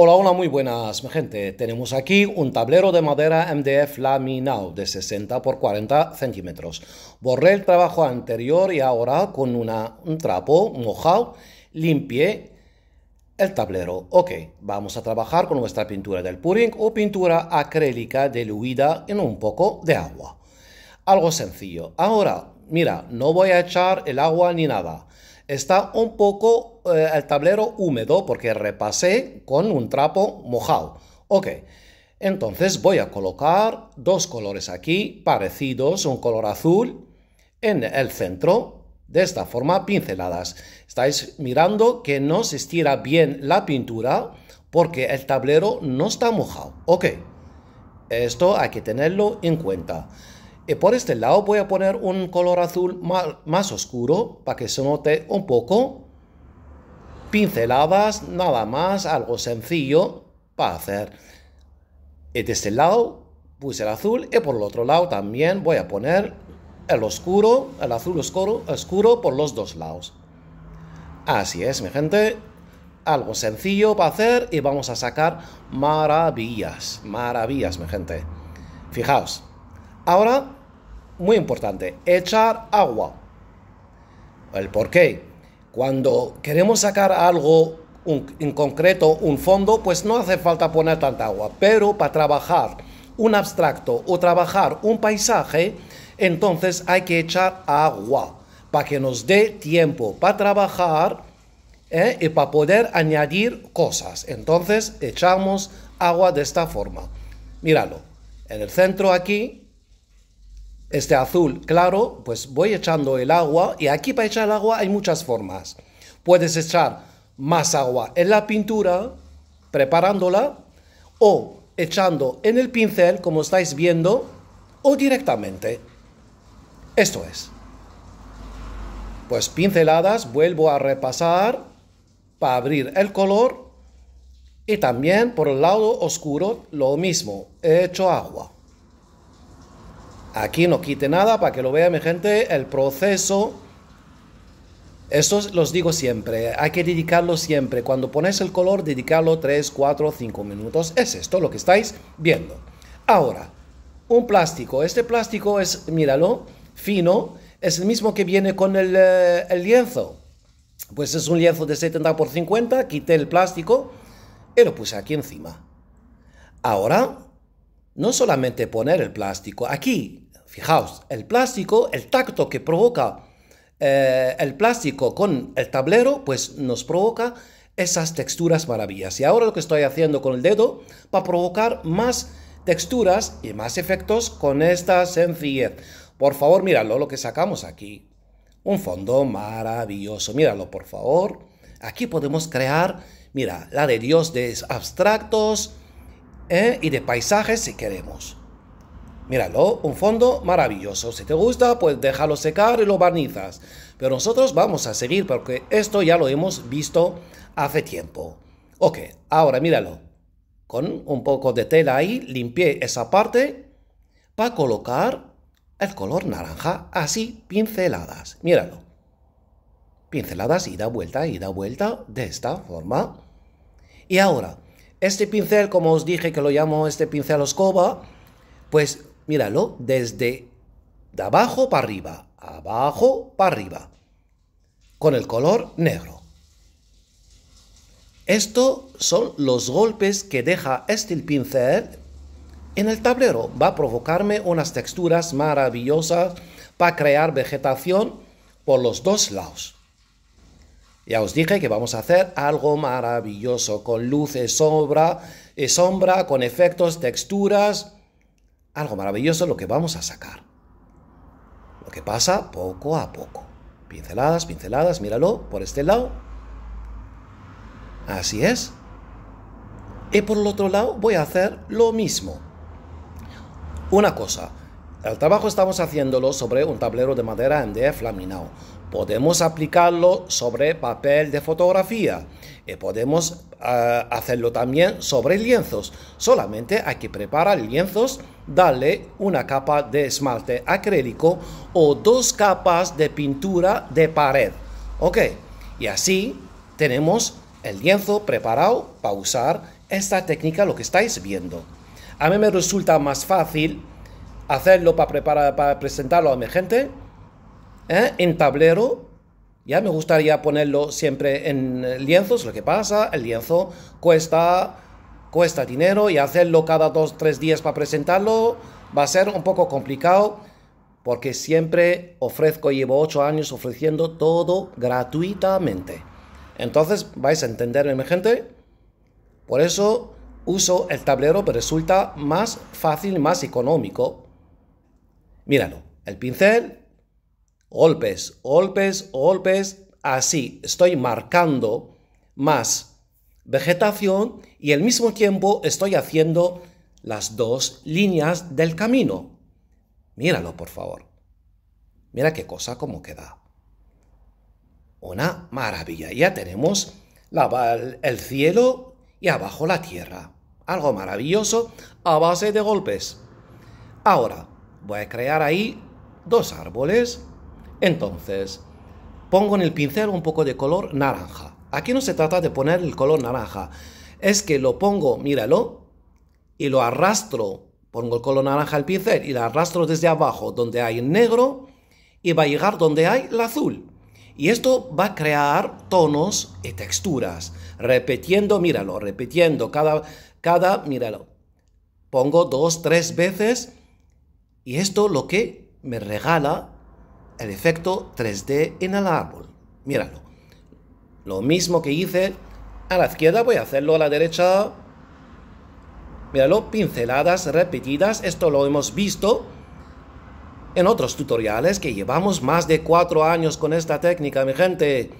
Hola, hola, muy buenas, gente. Tenemos aquí un tablero de madera MDF laminado de 60 por 40 centímetros. Borré el trabajo anterior y ahora con un trapo mojado limpié el tablero. Ok, vamos a trabajar con nuestra pintura del puring o pintura acrílica diluida en un poco de agua. Algo sencillo. Ahora, mira, no voy a echar el agua ni nada. Está un poco eh, el tablero húmedo porque repasé con un trapo mojado. Ok, entonces voy a colocar dos colores aquí parecidos, un color azul en el centro de esta forma pinceladas. Estáis mirando que no se estira bien la pintura porque el tablero no está mojado. Ok, esto hay que tenerlo en cuenta. Y por este lado voy a poner un color azul más, más oscuro para que se note un poco pinceladas, nada más, algo sencillo para hacer. De este lado puse el azul y por el otro lado también voy a poner el oscuro, el azul oscuro, oscuro por los dos lados. Así es, mi gente. Algo sencillo para hacer y vamos a sacar maravillas, maravillas, mi gente. Fijaos. Ahora, muy importante, echar agua. ¿El por qué? Cuando queremos sacar algo en concreto, un fondo, pues no hace falta poner tanta agua. Pero para trabajar un abstracto o trabajar un paisaje, entonces hay que echar agua para que nos dé tiempo para trabajar ¿eh? y para poder añadir cosas. Entonces echamos agua de esta forma. Míralo. En el centro aquí este azul claro, pues voy echando el agua y aquí para echar el agua hay muchas formas. Puedes echar más agua en la pintura, preparándola, o echando en el pincel, como estáis viendo, o directamente. Esto es. Pues pinceladas, vuelvo a repasar para abrir el color y también por el lado oscuro lo mismo, he hecho agua. Aquí no quite nada para que lo vea mi gente. El proceso, esto los digo siempre, hay que dedicarlo siempre. Cuando pones el color, dedicarlo 3, 4, 5 minutos. Es esto lo que estáis viendo. Ahora, un plástico. Este plástico es, míralo, fino. Es el mismo que viene con el, eh, lienzo. Pues es un lienzo de 70 por 50. Quité el plástico y lo puse aquí encima. Ahora no solamente poner el plástico, aquí, fijaos, el plástico, el tacto que provoca eh, el plástico con el tablero, pues nos provoca esas texturas maravillas. Y ahora lo que estoy haciendo con el dedo para provocar más texturas y más efectos con esta sencillez. Por favor, míralo lo que sacamos aquí. Un fondo maravilloso. Míralo, por favor. Aquí podemos crear, mira, la de Dios de abstractos, ¿eh? y de paisajes si queremos. Míralo, un fondo maravilloso. Si te gusta, pues déjalo secar y lo barnizas. Pero nosotros vamos a seguir porque esto ya lo hemos visto hace tiempo. Ok, ahora míralo. Con un poco de tela ahí, limpié esa parte para colocar el color naranja así, pinceladas. Míralo. Pinceladas y da vuelta y da vuelta de esta forma. Y ahora, este pincel, como os dije que lo llamo este pincel escoba, pues míralo, desde abajo para arriba, abajo para arriba, con el color negro. Estos son los golpes que deja este pincel en el tablero. Va a provocarme unas texturas maravillosas para crear vegetación por los dos lados. Ya os dije que vamos a hacer algo maravilloso, con luces, sombra, eh, sombra, con efectos, texturas. Algo maravilloso lo que vamos a sacar. Lo que pasa poco a poco. Pinceladas, pinceladas, míralo por este lado. Así es. Y por el otro lado voy a hacer lo mismo. Una cosa, el trabajo estamos haciéndolo sobre un tablero de madera MDF laminado. Podemos aplicarlo sobre papel de fotografía y podemos eh, hacerlo también sobre lienzos. Solamente hay que preparar lienzos, darle una capa de esmalte acrílico o dos capas de pintura de pared. Ok, y así tenemos el lienzo preparado para usar esta técnica, lo que estáis viendo. A mí me resulta más fácil hacerlo para, para presentarlo a mi gente ¿eh? en tablero. Ya me gustaría ponerlo siempre en lienzos, lo que pasa, el lienzo cuesta, cuesta dinero y hacerlo cada dos, tres días para presentarlo va a ser un poco complicado porque siempre ofrezco, llevo ocho años ofreciendo todo gratuitamente. Entonces vais a entenderme, mi gente. Por eso uso el tablero, pero resulta más fácil, más económico. Míralo, el pincel, golpes, golpes, golpes, así estoy marcando más vegetación y al mismo tiempo estoy haciendo las dos líneas del camino. Míralo, por favor. Mira qué cosa como queda. Una maravilla. Ya tenemos la, el cielo y abajo la tierra. Algo maravilloso a base de golpes. Ahora, voy a crear ahí dos árboles. Entonces, pongo en el pincel un poco de color naranja. Aquí no se trata de poner el color naranja, es que lo pongo, míralo, y lo arrastro, pongo el color naranja al pincel y lo arrastro desde abajo donde hay negro y va a llegar donde hay el azul. Y esto va a crear tonos y texturas, repitiendo, míralo, repitiendo cada, cada, míralo. Pongo dos, tres veces y esto lo que me regala el efecto 3D en el árbol. Míralo. Lo mismo que hice a la izquierda, voy a hacerlo a la derecha. Míralo, pinceladas repetidas. Esto lo hemos visto en otros tutoriales que llevamos más de cuatro años con esta técnica, mi gente.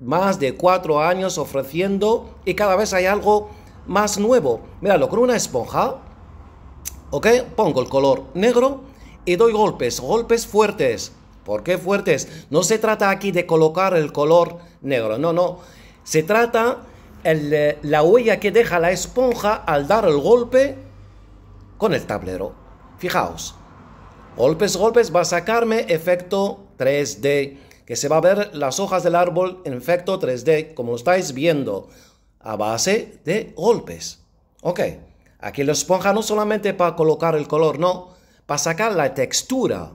Más de cuatro años ofreciendo y cada vez hay algo más nuevo. Míralo, con una esponja, ¿ok? Pongo el color negro y doy golpes, golpes fuertes. ¿Por qué fuertes? No se trata aquí de colocar el color negro, no, no. Se trata el, eh, la huella que deja la esponja al dar el golpe con el tablero. Fijaos, golpes, golpes, va a sacarme efecto 3D, que se va a ver las hojas del árbol en efecto 3D, como estáis viendo, a base de golpes. Ok, aquí la esponja no solamente para colocar el color, no, para sacar la textura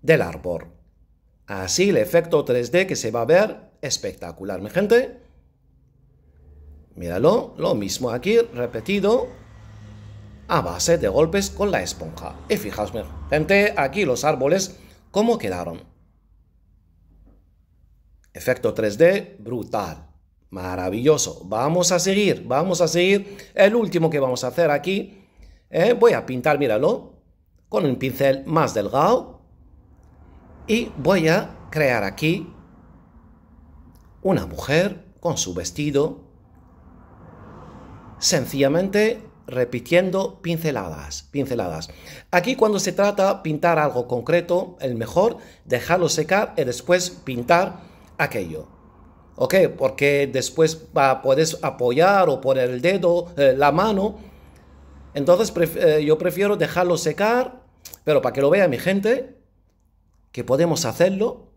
del árbol. Así el efecto 3D que se va a ver espectacular, mi gente. Míralo, lo mismo aquí, repetido, a base de golpes con la esponja. Y fijaos, mi gente, aquí los árboles, cómo quedaron. Efecto 3D, brutal, maravilloso. Vamos a seguir, vamos a seguir. El último que vamos a hacer aquí, eh, voy a pintar, míralo, con un pincel más delgado y voy a crear aquí una mujer con su vestido, sencillamente repitiendo pinceladas, pinceladas. Aquí cuando se trata pintar algo concreto, el mejor dejarlo secar y después pintar aquello. ¿Ok? Porque después va, puedes apoyar o poner el dedo, eh, la mano. Entonces eh, yo prefiero dejarlo secar pero para que lo vea mi gente, que podemos hacerlo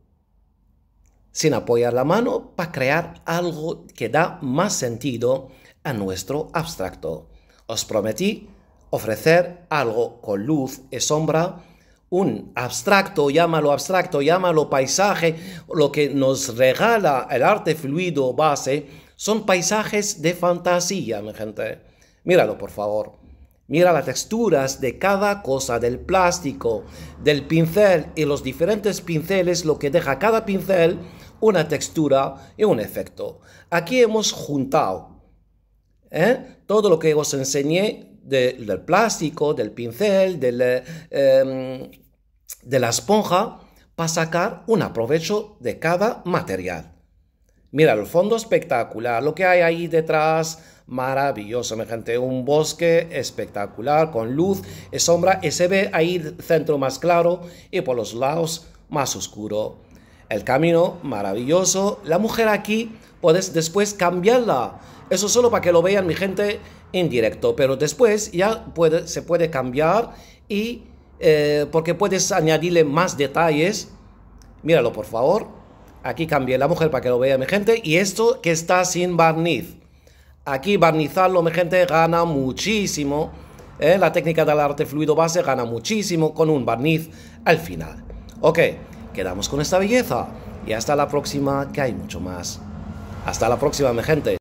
sin apoyar la mano para crear algo que da más sentido a nuestro abstracto. Os prometí ofrecer algo con luz y sombra, un abstracto, llámalo abstracto, llámalo paisaje, lo que nos regala el arte fluido base, son paisajes de fantasía, mi gente. Míralo, por favor. Mira las texturas de cada cosa, del plástico, del pincel y los diferentes pinceles, lo que deja cada pincel una textura y un efecto. Aquí hemos juntado ¿eh? todo lo que os enseñé del plástico, del pincel, em, de la esponja, para sacar un aprovecho de cada material. Mira, el fondo espectacular, lo que hay ahí detrás, maravilloso, mi gente. Un bosque espectacular, con luz y sombra, y se ve ahí centro más claro y por los lados más oscuro. El camino, maravilloso. La mujer aquí, puedes después cambiarla. Eso solo para que lo vean mi gente en directo, pero después ya se puede cambiar y eh, porque puedes añadirle más detalles. Míralo, por favor. Aquí cambié la mujer para que lo vea mi gente. Y esto que está sin barniz. Aquí barnizarlo, mi gente, gana muchísimo. ¿eh? La técnica del arte fluido base gana muchísimo con un barniz al final. Ok, quedamos con esta belleza. Y hasta la próxima, que hay mucho más. Hasta la próxima, mi gente.